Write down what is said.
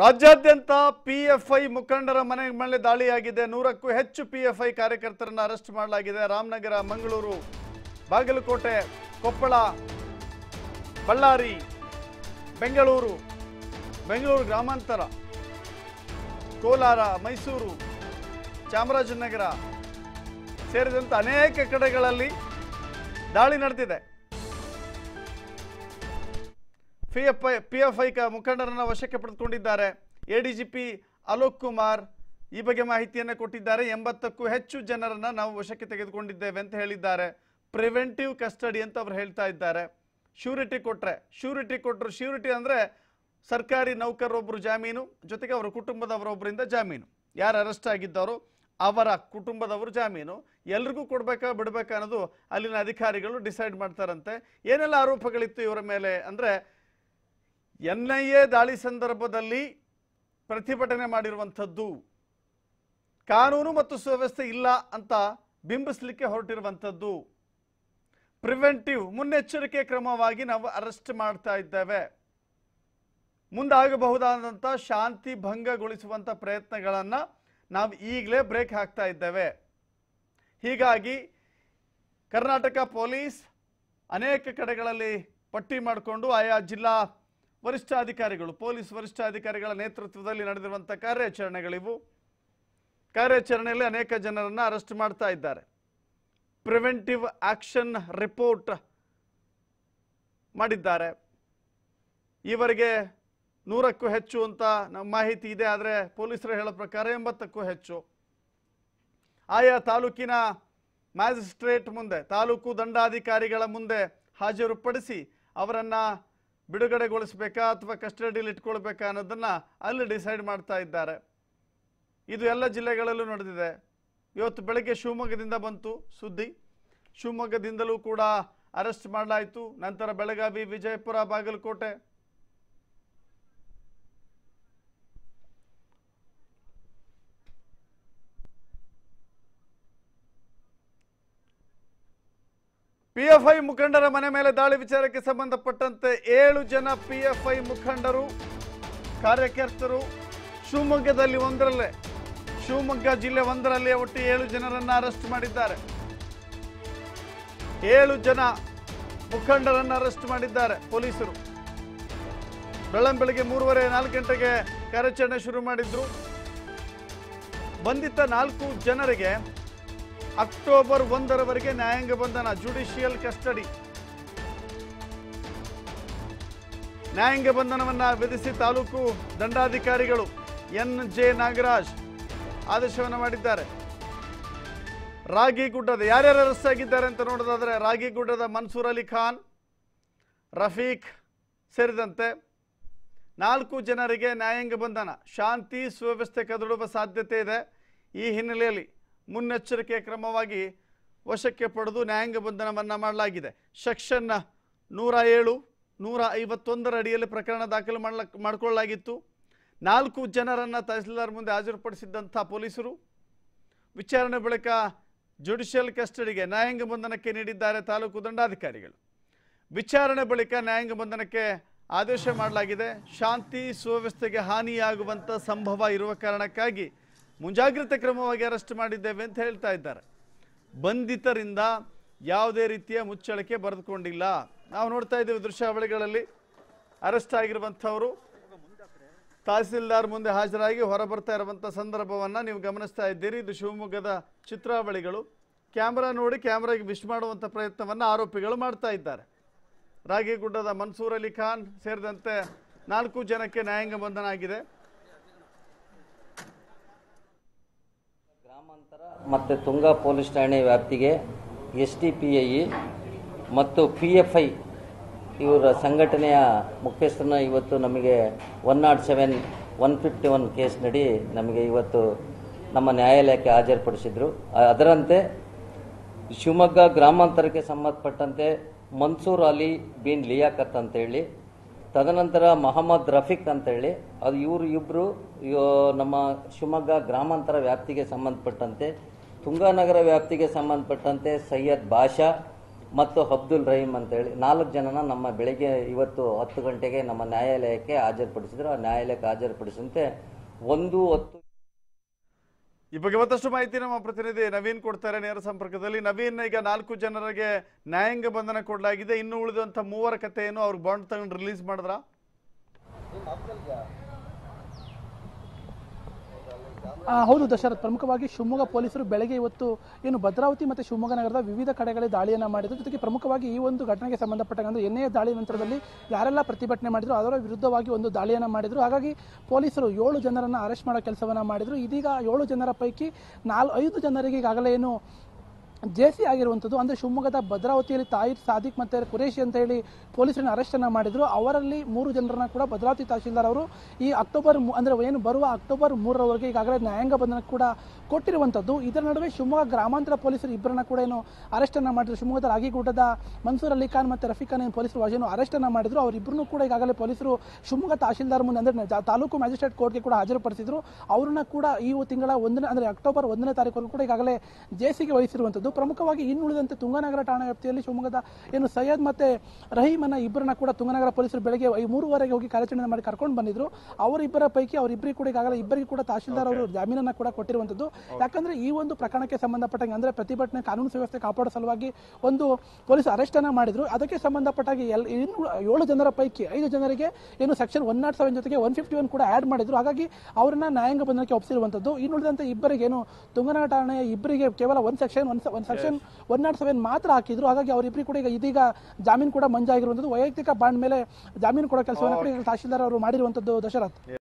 ರಾಜ್ಯಾದ್ಯಂತ ಪಿಎಫ್ಐ ಮುಖಂಡರ ಮನೆ ಮೇಲೆ ದಾಳಿಯಾಗಿದೆ ನೂರಕ್ಕೂ ಹೆಚ್ಚು ಪಿಎಫ್ಐ ಕಾರ್ಯಕರ್ತರನ್ನು ಅರೆಸ್ಟ್ ಮಾಡಲಾಗಿದೆ ರಾಮನಗರ ಮಂಗಳೂರು ಬಾಗಲಕೋಟೆ ಕೊಪ್ಪಳ ಬಳ್ಳಾರಿ ಬೆಂಗಳೂರು ಬೆಂಗಳೂರು ಗ್ರಾಮಾಂತರ ಕೋಲಾರ ಮೈಸೂರು ಚಾಮರಾಜನಗರ ಸೇರಿದಂತೆ ಅನೇಕ ಕಡೆಗಳಲ್ಲಿ ದಾಳಿ ನಡೆದಿದೆ ಪಿ ಎಫ್ ಐ ಮುಖಂಡರನ್ನು ವಶಕ್ಕೆ ಪಡೆದುಕೊಂಡಿದ್ದಾರೆ ಪಿ ಅಲೋಕ್ ಕುಮಾರ್ ಈ ಬಗ್ಗೆ ಮಾಹಿತಿಯನ್ನು ಕೊಟ್ಟಿದ್ದಾರೆ ಎಂಬತ್ತಕ್ಕೂ ಹೆಚ್ಚು ಜನರನ್ನು ನಾವು ವಶಕ್ಕೆ ತೆಗೆದುಕೊಂಡಿದ್ದೇವೆ ಅಂತ ಹೇಳಿದ್ದಾರೆ ಪ್ರಿವೆಂಟಿವ್ ಕಸ್ಟಡಿ ಅಂತ ಅವರು ಹೇಳ್ತಾ ಇದ್ದಾರೆ ಶ್ಯೂರಿಟಿ ಕೊಟ್ಟರೆ ಶ್ಯೂರಿಟಿ ಕೊಟ್ಟರು ಶ್ಯೂರಿಟಿ ಅಂದರೆ ಸರ್ಕಾರಿ ನೌಕರರೊಬ್ಬರು ಜಾಮೀನು ಜೊತೆಗೆ ಅವರ ಕುಟುಂಬದವರೊಬ್ಬರಿಂದ ಜಾಮೀನು ಯಾರು ಅರೆಸ್ಟ್ ಆಗಿದ್ದವರು ಅವರ ಕುಟುಂಬದವರು ಜಾಮೀನು ಎಲ್ರಿಗೂ ಕೊಡಬೇಕಾ ಬಿಡಬೇಕಾ ಅನ್ನೋದು ಅಲ್ಲಿನ ಅಧಿಕಾರಿಗಳು ಡಿಸೈಡ್ ಮಾಡ್ತಾರಂತೆ ಏನೆಲ್ಲ ಆರೋಪಗಳಿತ್ತು ಇವರ ಮೇಲೆ ಅಂದರೆ ಎನ್ ಐ ಎ ದಾಳಿ ಸಂದರ್ಭದಲ್ಲಿ ಪ್ರತಿಭಟನೆ ಮಾಡಿರುವಂಥದ್ದು ಕಾನೂನು ಮತ್ತು ಸುವ್ಯವಸ್ಥೆ ಇಲ್ಲ ಅಂತ ಬಿಂಬಿಸಲಿಕ್ಕೆ ಹೊರಟಿರುವಂಥದ್ದು ಪ್ರಿವೆಂಟಿವ್ ಮುನ್ನೆಚ್ಚರಿಕೆ ಕ್ರಮವಾಗಿ ನಾವು ಅರೆಸ್ಟ್ ಮಾಡ್ತಾ ಇದ್ದೇವೆ ಮುಂದಾಗಬಹುದಾದಂಥ ಶಾಂತಿ ಭಂಗಗೊಳಿಸುವಂಥ ಪ್ರಯತ್ನಗಳನ್ನು ನಾವು ಈಗಲೇ ಬ್ರೇಕ್ ಹಾಕ್ತಾ ಇದ್ದೇವೆ ಹೀಗಾಗಿ ಕರ್ನಾಟಕ ಪೊಲೀಸ್ ಅನೇಕ ಕಡೆಗಳಲ್ಲಿ ಪಟ್ಟಿ ಮಾಡಿಕೊಂಡು ಆಯಾ ಜಿಲ್ಲಾ ವರಿಷ್ಠಾಧಿಕಾರಿಗಳು ಪೊಲೀಸ್ ವರಿಷ್ಠಾಧಿಕಾರಿಗಳ ನೇತೃತ್ವದಲ್ಲಿ ನಡೆದಿರುವಂಥ ಕಾರ್ಯಾಚರಣೆಗಳಿವು ಕಾರ್ಯಾಚರಣೆಯಲ್ಲಿ ಅನೇಕ ಜನರನ್ನು ಅರೆಸ್ಟ್ ಮಾಡ್ತಾ ಇದ್ದಾರೆ ಪ್ರಿವೆಂಟಿವ್ ಆಕ್ಷನ್ ರಿಪೋರ್ಟ್ ಮಾಡಿದ್ದಾರೆ ಈವರೆಗೆ ನೂರಕ್ಕೂ ಹೆಚ್ಚು ಅಂತ ನಮ್ಮ ಮಾಹಿತಿ ಇದೆ ಆದರೆ ಪೊಲೀಸರು ಹೇಳೋ ಪ್ರಕಾರ ಎಂಬತ್ತಕ್ಕೂ ಹೆಚ್ಚು ಆಯಾ ತಾಲೂಕಿನ ಮ್ಯಾಜಿಸ್ಟ್ರೇಟ್ ಮುಂದೆ ತಾಲೂಕು ದಂಡಾಧಿಕಾರಿಗಳ ಮುಂದೆ ಹಾಜರುಪಡಿಸಿ ಅವರನ್ನು ಬಿಡುಗಡೆಗೊಳಿಸ್ಬೇಕಾ ಅಥವಾ ಕಸ್ಟಡಿಯಲ್ಲಿ ಇಟ್ಕೊಳ್ಬೇಕಾ ಅನ್ನೋದನ್ನು ಅಲ್ಲಿ ಡಿಸೈಡ್ ಮಾಡ್ತಾ ಇದ್ದಾರೆ ಇದು ಎಲ್ಲ ಜಿಲ್ಲೆಗಳಲ್ಲೂ ನಡೆದಿದೆ ಇವತ್ತು ಬೆಳಗ್ಗೆ ಶಿವಮೊಗ್ಗದಿಂದ ಬಂತು ಸುದ್ದಿ ಶಿವಮೊಗ್ಗದಿಂದಲೂ ಕೂಡ ಅರೆಸ್ಟ್ ಮಾಡಲಾಯಿತು ನಂತರ ಬೆಳಗಾವಿ ವಿಜಯಪುರ ಬಾಗಲಕೋಟೆ ಪಿಎಫ್ಐ ಮುಖಂಡರ ಮನೆ ಮೇಲೆ ದಾಳಿ ವಿಚಾರಕ್ಕೆ ಸಂಬಂಧಪಟ್ಟಂತೆ ಏಳು ಜನ ಪಿಎಫ್ಐ ಮುಖಂಡರು ಕಾರ್ಯಕರ್ತರು ಶಿವಮೊಗ್ಗದಲ್ಲಿ ಒಂದರಲ್ಲೇ ಶಿವಮೊಗ್ಗ ಜಿಲ್ಲೆ ಒಂದರಲ್ಲಿ ಒಟ್ಟು ಏಳು ಜನರನ್ನು ಅರೆಸ್ಟ್ ಮಾಡಿದ್ದಾರೆ ಏಳು ಜನ ಮುಖಂಡರನ್ನು ಅರೆಸ್ಟ್ ಮಾಡಿದ್ದಾರೆ ಪೊಲೀಸರು ಬೆಳಗ್ಗೆ ಮೂರುವರೆ ನಾಲ್ಕು ಗಂಟೆಗೆ ಕಾರ್ಯಾಚರಣೆ ಶುರು ಮಾಡಿದ್ರು ಬಂಧಿತ ನಾಲ್ಕು ಜನರಿಗೆ ಅಕ್ಟೋಬರ್ ಒಂದರವರೆಗೆ ನ್ಯಾಯಾಂಗ ಬಂಧನ ಜುಡಿಷಿಯಲ್ ಕಸ್ಟಡಿ ನ್ಯಾಯಾಂಗ ಬಂಧನವನ್ನು ವಿಧಿಸಿ ತಾಲೂಕು ದಂಡಾಧಿಕಾರಿಗಳು ಎನ್ ಜೆ ನಾಗರಾಜ್ ಆದೇಶವನ್ನು ಮಾಡಿದ್ದಾರೆ ರಾಗಿಗುಡ್ಡದ ಯಾರ್ಯಾರು ಆಗಿದ್ದಾರೆ ಅಂತ ನೋಡೋದಾದ್ರೆ ರಾಗಿಗುಡ್ಡದ ಮನ್ಸೂರ್ ಅಲಿ ಖಾನ್ ರಫೀಕ್ ಸೇರಿದಂತೆ ನಾಲ್ಕು ಜನರಿಗೆ ನ್ಯಾಯಾಂಗ ಬಂಧನ ಶಾಂತಿ ಸುವ್ಯವಸ್ಥೆ ಕದಡುವ ಸಾಧ್ಯತೆ ಇದೆ ಈ ಹಿನ್ನೆಲೆಯಲ್ಲಿ ಮುನ್ನೆಚ್ಚರಿಕೆ ಕ್ರಮವಾಗಿ ವಶಕ್ಕೆ ಪಡೆದು ನ್ಯಾಯಾಂಗ ಬಂಧನವನ್ನು ಮಾಡಲಾಗಿದೆ ಸೆಕ್ಷನ್ ನೂರ ಏಳು ನೂರ ಐವತ್ತೊಂದರ ಅಡಿಯಲ್ಲಿ ಪ್ರಕರಣ ದಾಖಲು ಮಾಡಲ ಮಾಡಿಕೊಳ್ಳಲಾಗಿತ್ತು ನಾಲ್ಕು ಜನರನ್ನು ತಹಸೀಲ್ದಾರ್ ಮುಂದೆ ಹಾಜರುಪಡಿಸಿದ್ದಂಥ ಪೊಲೀಸರು ವಿಚಾರಣೆ ಬಳಿಕ ಜುಡಿಷಿಯಲ್ ಕಸ್ಟಡಿಗೆ ನ್ಯಾಯಾಂಗ ಬಂಧನಕ್ಕೆ ನೀಡಿದ್ದಾರೆ ತಾಲೂಕು ದಂಡಾಧಿಕಾರಿಗಳು ವಿಚಾರಣೆ ಬಳಿಕ ನ್ಯಾಯಾಂಗ ಬಂಧನಕ್ಕೆ ಆದೇಶ ಮಾಡಲಾಗಿದೆ ಶಾಂತಿ ಸುವ್ಯವಸ್ಥೆಗೆ ಹಾನಿಯಾಗುವಂಥ ಸಂಭವ ಇರುವ ಕಾರಣಕ್ಕಾಗಿ ಮುಂಜಾಗ್ರತೆ ಕ್ರಮವಾಗಿ ಅರೆಸ್ಟ್ ಮಾಡಿದ್ದೇವೆ ಅಂತ ಹೇಳ್ತಾ ಇದ್ದಾರೆ ಬಂಧಿತರಿಂದ ಯಾವುದೇ ರೀತಿಯ ಮುಚ್ಚಳಕೆ ಬರೆದುಕೊಂಡಿಲ್ಲ ನಾವು ನೋಡ್ತಾ ಇದ್ದೇವೆ ದೃಶ್ಯಾವಳಿಗಳಲ್ಲಿ ಅರೆಸ್ಟ್ ಆಗಿರುವಂಥವರು ತಹಸೀಲ್ದಾರ್ ಮುಂದೆ ಹಾಜರಾಗಿ ಹೊರಬರ್ತಾ ಇರುವಂಥ ಸಂದರ್ಭವನ್ನು ನೀವು ಗಮನಿಸ್ತಾ ಇದ್ದೀರಿ ಇದು ಶಿವಮೊಗ್ಗದ ಚಿತ್ರಾವಳಿಗಳು ಕ್ಯಾಮ್ರಾ ನೋಡಿ ಕ್ಯಾಮ್ರಾಗೆ ವಿಶ್ ಮಾಡುವಂಥ ಪ್ರಯತ್ನವನ್ನು ಆರೋಪಿಗಳು ಮಾಡ್ತಾ ಇದ್ದಾರೆ ರಾಗಿಗುಡ್ಡದ ಮನ್ಸೂರ್ ಅಲಿ ಖಾನ್ ಸೇರಿದಂತೆ ನಾಲ್ಕು ಜನಕ್ಕೆ ನ್ಯಾಯಾಂಗ ಬಂಧನ ಆಗಿದೆ ಮತ್ತು ತುಂಗಾ ಪೊಲೀಸ್ ಠಾಣೆ ವ್ಯಾಪ್ತಿಗೆ ಎಸ್ ಟಿ ಪಿ ಐ ಮತ್ತು ಪಿ ಎಫ್ ಐ ಇವರ ಸಂಘಟನೆಯ ಮುಖ್ಯಸ್ಥರನ್ನ ಇವತ್ತು ನಮಗೆ one nought seven one fifty one case ನಡಿ ನಮಗೆ ಇವತ್ತು ನಮ್ಮ ನ್ಯಾಯಾಲಯಕ್ಕೆ ಹಾಜರುಪಡಿಸಿದರು ಅದರಂತೆ ಶಿವಮೊಗ್ಗ ಗ್ರಾಮಾಂತರಕ್ಕೆ ಸಂಬಂಧಪಟ್ಟಂತೆ ಮನ್ಸೂರ್ ಅಲಿ ಬಿನ್ ಲಿಯಾಕತ್ ಅಂತೇಳಿ ತದನಂತರ ಮಹಮ್ಮದ್ ರಫೀಕ್ ಅಂತೇಳಿ ಅದು ಇವರು ಇಬ್ಬರು ನಮ್ಮ ಶಿವಮೊಗ್ಗ ಗ್ರಾಮಾಂತರ ವ್ಯಾಪ್ತಿಗೆ ಸಂಬಂಧಪಟ್ಟಂತೆ ತುಂಗಾನಗರ ವ್ಯಾಪ್ತಿಗೆ ಸಂಬಂಧಪಟ್ಟಂತೆ ಸೈಯದ್ ಬಾಷಾ ಮತ್ತು ಅಬ್ದುಲ್ ರಹೀಮ್ ಅಂತೇಳಿ ನಾಲ್ಕು ಜನನ ನಮ್ಮ ಬೆಳಿಗ್ಗೆ ಇವತ್ತು ಹತ್ತು ಗಂಟೆಗೆ ನಮ್ಮ ನ್ಯಾಯಾಲಯಕ್ಕೆ ಹಾಜರುಪಡಿಸಿದ್ರು ಆ ನ್ಯಾಯಾಲಯಕ್ಕೆ ಹಾಜರುಪಡಿಸಿದಂತೆ ಒಂದು ಹತ್ತು ಈ ಬಗ್ಗೆ ಮತ್ತಷ್ಟು ಮಾಹಿತಿ ನಮ್ಮ ಪ್ರತಿನಿಧಿ ನವೀನ್ ಕೊಡ್ತಾರೆ ನೇರ ಸಂಪರ್ಕದಲ್ಲಿ ನವೀನ್ ಈಗ ನಾಲ್ಕು ಜನರಿಗೆ ನ್ಯಾಯಾಂಗ ಬಂಧನ ಕೊಡಲಾಗಿದೆ ಇನ್ನು ಉಳಿದಂತ ಮೂವರ ಕಥೆಯನ್ನು ಅವ್ರ ಬಾಂಡ್ ತಗೊಂಡು ರಿಲೀಸ್ ಮಾಡಿದ್ರ ಹೌದು ದಶರಥ್ ಪ್ರಮುಖವಾಗಿ ಶಿವಮೊಗ್ಗ ಪೊಲೀಸರು ಬೆಳಗ್ಗೆ ಇವತ್ತು ಏನು ಭದ್ರಾವತಿ ಮತ್ತು ಶಿವಮೊಗ್ಗ ನಗರದ ವಿವಿಧ ಕಡೆಗಳಲ್ಲಿ ದಾಳಿಯನ್ನು ಮಾಡಿದ್ರು ಜೊತೆಗೆ ಪ್ರಮುಖವಾಗಿ ಈ ಒಂದು ಘಟನೆಗೆ ಸಂಬಂಧಪಟ್ಟಂತೆ ಎನ್ನೇ ದಾಳಿ ನಂತರದಲ್ಲಿ ಯಾರೆಲ್ಲ ಪ್ರತಿಭಟನೆ ಮಾಡಿದ್ರು ಅದರ ವಿರುದ್ಧವಾಗಿ ಒಂದು ದಾಳಿಯನ್ನು ಮಾಡಿದ್ರು ಹಾಗಾಗಿ ಪೊಲೀಸರು ಏಳು ಜನರನ್ನು ಅರೆಸ್ಟ್ ಮಾಡೋ ಕೆಲಸವನ್ನು ಮಾಡಿದ್ರು ಇದೀಗ ಏಳು ಜನರ ಪೈಕಿ ನಾಲ್ ಐದು ಜನರಿಗೆ ಈಗಾಗಲೇ ಏನು ಜೇಸಿ ಆಗಿರುವಂಥದ್ದು ಅಂದರೆ ಶಿವಮೊಗ್ಗದ ಭದ್ರಾವತಿಯಲ್ಲಿ ತಾಯಿ ಸಾದಿಕ್ ಮತ್ತು ಕುರೇಶಿ ಅಂತ ಹೇಳಿ ಪೊಲೀಸರನ್ನ ಅರೆಸ್ಟನ್ನು ಮಾಡಿದರು ಅವರಲ್ಲಿ ಮೂರು ಜನರನ್ನ ಕೂಡ ಭದ್ರಾವತಿ ತಹಶೀಲ್ದಾರ್ ಅವರು ಈ ಅಕ್ಟೋಬರ್ ಅಂದರೆ ಏನು ಬರುವ ಅಕ್ಟೋಬರ್ ಮೂರರವರೆಗೆ ಈಗಾಗಲೇ ನ್ಯಾಯಾಂಗ ಬಂಧನ ಕೂಡ ಕೊಟ್ಟಿರುವಂಥದ್ದು ಇದರ ನಡುವೆ ಶಿವಮೊಗ್ಗ ಗ್ರಾಮಾಂತರ ಪೊಲೀಸರು ಇಬ್ಬರನ್ನ ಕೂಡ ಏನು ಅರೆಸ್ಟನ್ನು ಮಾಡಿದ್ರು ಶಿವಮೊಗ್ಗದ ರಾಗಿಗೂಟದ ಮನ್ಸೂರ್ ಅಲಿ ಖಾನ್ ಮತ್ತು ರಫೀಕ್ ಖಾನ್ ಏನು ಪೊಲೀಸರು ವಜೆಯನ್ನು ಅರೆಸ್ಟನ್ನು ಮಾಡಿದ್ರು ಅವರಿಬ್ಬರನ್ನು ಕೂಡ ಈಗಾಗಲೇ ಪೊಲೀಸರು ಶಿವಮೊಗ್ಗ ತಹಶೀಲ್ದಾರ್ ಮುಂದೆ ಅಂದರೆ ತಾಲೂಕು ಮ್ಯಾಜಿಸ್ಟ್ರೇಟ್ ಕೋರ್ಟ್ಗೆ ಕೂಡ ಹಾಜರುಪಡಿಸಿದ್ರು ಅವರನ್ನ ಕೂಡ ಈ ತಿಂಗಳ ಒಂದನೇ ಅಂದರೆ ಅಕ್ಟೋಬರ್ ಒಂದನೇ ತಾರೀಕು ಕೂಡ ಈಗಾಗಲೇ ಜೆಸಿಗೆ ವಹಿಸಿರುವಂಥದ್ದು ಪ್ರಮುಖವಾಗಿ ಇನ್ನುಳಿದಂತೆ ತುಂಗನಗರ ಠಾಣಾ ವ್ಯಾಪ್ತಿಯಲ್ಲಿ ಶಿವಮೊಗ್ಗದ ಏನು ಸೈಯದ್ ಮತ್ತು ರಹೀಮನ ಇಬ್ಬರನ್ನ ಕೂಡ ತುಂಗನಗರ ಪೊಲೀಸರು ಬೆಳಗ್ಗೆ ಈ ಮೂರುವರೆಗೆ ಹೋಗಿ ಕಾರ್ಯಾಚರಣೆ ಮಾಡಿ ಕರ್ಕೊಂಡು ಬಂದಿದ್ರು ಅವರಿಬ್ಬರ ಪೈಕಿ ಅವರಿಬ್ಬರಿಗೂ ಕೂಡ ಈಗಾಗಲೇ ಇಬ್ಬರಿಗೂ ಕೂಡ ತಹಶೀಲ್ದಾರ್ ಅವರು ಜಾಮೀನನ್ನ ಕೂಡ ಕೊಟ್ಟಿರುವಂತದ್ದು ಯಾಕಂದ್ರೆ ಈ ಒಂದು ಪ್ರಕರಣಕ್ಕೆ ಸಂಬಂಧಪಟ್ಟಂಗೆ ಅಂದ್ರೆ ಪ್ರತಿಭಟನೆ ಕಾನೂನು ವ್ಯವಸ್ಥೆ ಕಾಪಾಡೋ ಸಲುವಾಗಿ ಒಂದು ಪೊಲೀಸ್ ಅರೆಸ್ಟ್ ಅರೆಸ್ಟನ್ನು ಮಾಡಿದ್ರು ಅದಕ್ಕೆ ಸಂಬಂಧಪಟ್ಟಾಗಿ ಏಳು ಜನರ ಪೈಕಿ ಐದು ಜನರಿಗೆ ಏನು ಸೆಕ್ಷನ್ ಒನ್ ನಾಟ್ ಸೆವೆನ್ ಜೊತೆಗೆ ಒನ್ ಫಿಫ್ಟಿ ಒನ್ ಕೂಡ ಆ್ಯಡ್ ಮಾಡಿದ್ರು ಹಾಗಾಗಿ ಅವರನ್ನ ನ್ಯಾಯಾಂಗ ಬಂಧನಕ್ಕೆ ಒಪ್ಪಿಸಿರುವಂತದ್ದು ಇನ್ನುಳಿದಂತೆ ಇಬ್ಬರಿಗೆ ಏನು ತುಂಗನಗರ ಠಾಣೆಯ ಇಬ್ಬರಿಗೆ ಕೇವಲ ಒಂದು ಸೆಕ್ಷನ್ ಒನ್ ಒಂದು ಸೆಕ್ಷನ್ ಒನ್ ನಾಟ್ ಸೆವೆನ್ ಮಾತ್ರ ಹಾಕಿದ್ರು ಹಾಗಾಗಿ ಅವರಿಬ್ಬರು ಕೂಡ ಈಗ ಇದೀಗ ಜಾಮೀನು ಕೂಡ ಮಂಜಾಗಿರುವಂಥದ್ದು ವೈಯಕ್ತಿಕ ಬಾಂಡ್ ಮೇಲೆ ಜಾಮೀನು ಕೊಡೋ ಕೆಲಸವನ್ನು ಕೂಡ oh. ತಹಶೀಲ್ದಾರ್ ಅವರು ಮಾಡಿರುವಂಥದ್ದು ದಶರಥ್